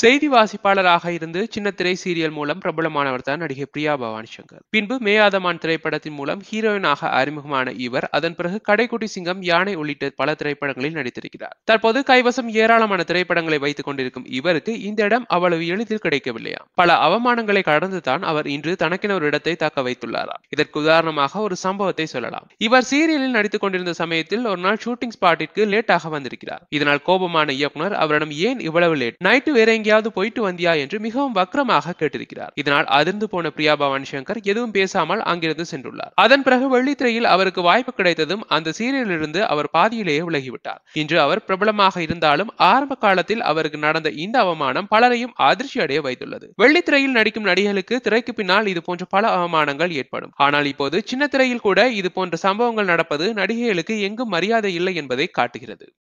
செய்தி வாசிப்பாளராக இருந்து சின்னத்திரை சீரியல் மூலம் பிரபலமானவர் தான் நடிகை பிரியா பவானி சங்கர் பின்பு மேயாதமான் திரைப்படத்தின் மூலம் ஹீரோயினாக அறிமுகமான இவர் அதன் பிறகு கடைக்குட்டி சிங்கம் யானை உள்ளிட்ட பல திரைப்படங்களில் நடித்திருக்கிறார் தற்போது கைவசம் ஏராளமான திரைப்படங்களை வைத்துக் கொண்டிருக்கும் இவருக்கு இந்த இடம் அவ்வளவு எளிதில் கிடைக்கவில்லையா பல அவமானங்களை கடந்துதான் அவர் இன்று தனக்கென ஒரு இடத்தை தாக்க வைத்துள்ளாராம் இதற்கு உதாரணமாக ஒரு சம்பவத்தை சொல்லலாம் இவர் சீரியலில் நடித்துக் கொண்டிருந்த சமயத்தில் ஒரு நாள் ஷூட்டிங் ஸ்பாட்டிற்கு லேட்டாக வந்திருக்கிறார் இதனால் கோபமான இயக்குனர் அவரிடம் ஏன் இவ்வளவு லேட் நைட்டு வேற எங்கேயாவது போயிட்டு வந்தியா என்று மிகவும் வக்கரமாக கேட்டிருக்கிறார் இதனால் அதிர்ந்து போன பிரியா பவானி சங்கர் எதுவும் பேசாமல் அங்கிருந்து சென்றுள்ளார் அதன் பிறகு வெள்ளித்திரையில் அவருக்கு வாய்ப்பு கிடைத்ததும் அந்த சீரியலிலிருந்து அவர் பாதியிலேயே விலகிவிட்டார் இன்று அவர் பிரபலமாக இருந்தாலும் ஆரம்ப காலத்தில் அவருக்கு நடந்த இந்த அவமானம் பலரையும் அதிர்ச்சி அடைய வைத்துள்ளது வெள்ளித்திரையில் நடிக்கும் நடிகர்களுக்கு திரைக்கு பின்னால் இது போன்ற பல அவமானங்கள் ஏற்படும் ஆனால் இப்போது சின்ன திரையில் கூட இது போன்ற சம்பவங்கள் நடப்பது நடிகைகளுக்கு எங்கும் மரியாதை இல்லை என்பதை காட்டுகிறது